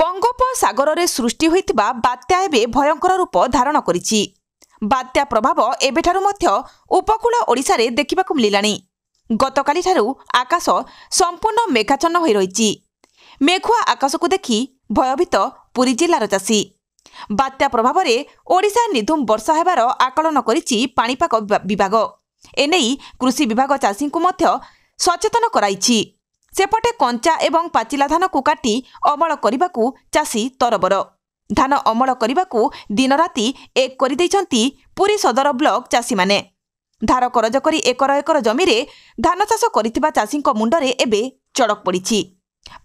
বঙ্গোপসাগরের সৃষ্টি হয়ে বাত্যা এবে ভয়ঙ্কর রূপ ধারণ করেছি বাত্যা প্রভাব এবেঠার মধ্য উপকূল ওড়শার দেখা মিলানি গতকাল আকাশ সম্পূর্ণ মেঘাচ্ছন্ন হয়ে রয়েছে মেঘুয়া আকাশকু দেখি ভয়ভীত পুরী জেলার চাষী বাত্যা প্রভাবে ওড়শা নিধুম বর্ষা হবার আকলন করেছি পাপাগ বিভাগ এনে কৃষি বিভাগ চাষী সচেতন করাইছে ସେପଟେ କଞ୍ଚା ଏବଂ ପାଚିଲା ଧାନକୁ କାଟି ଅମଳ କରିବାକୁ ଚାଷୀ ତରବର ଧାନ ଅମଳ କରିବାକୁ ଦିନରାତି ଏକ କରିଦେଇଛନ୍ତି ପୁରୀ ସଦର ବ୍ଲକ ଚାଷୀମାନେ ଧାର କରଜ କରି ଏକର ଏକର ଜମିରେ ଧାନ ଚାଷ କରିଥିବା ଚାଷୀଙ୍କ ମୁଣ୍ଡରେ ଏବେ ଚଡ଼କ ପଡ଼ିଛି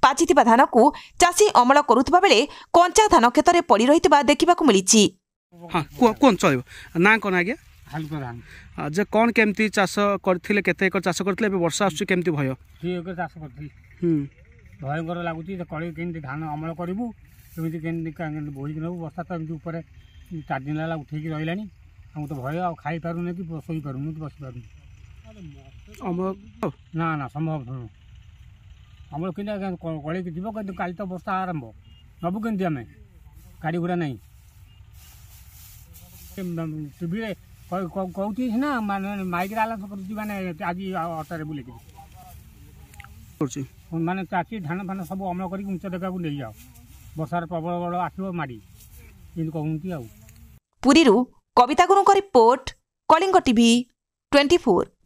ପାଚିଥିବା ଧାନକୁ ଚାଷୀ ଅମଳ କରୁଥିବା ବେଳେ କଞ୍ଚା ଧାନ କ୍ଷେତରେ ପଡ଼ି ରହିଥିବା ଦେଖିବାକୁ ମିଳିଛି ନା କ'ଣ ଆଜ୍ଞା खालि त धान चास गरिसम् वर्षा आसु के भय दुई एक चाहिँ भयङ्कर लागु कलै के धान अमल गरु बोकि नबु बस्ता चार दिन होला उठाने भयो खाइपि बसो पाउनु बसिपाउनु अम नम्भव नमल के कलै जो कालि त बस्दा आरम्भ नबु केही टिभी କହୁଛି ସିନା ମାନେ ମାଇକ୍ରେ ଆଲାସ କରୁଛି ମାନେ ଆଜି ଅଟାରେ ବୁଲେଇକିରି କରୁଛି ମାନେ ଚାଷୀ ଧାନ ଫାନ ସବୁ ଅମଳ କରିକି ଉଞ୍ଚ ଜାଗାକୁ ନେଇଯାଅ ବର୍ଷାର ପ୍ରବଳ ବଳ ଆସିବ ମାଡ଼ି ଏମିତି କହୁଛନ୍ତି ଆଉ ପୁରୀରୁ କବିତା ଗୁରୁଙ୍କ report Kalinga TV twenty four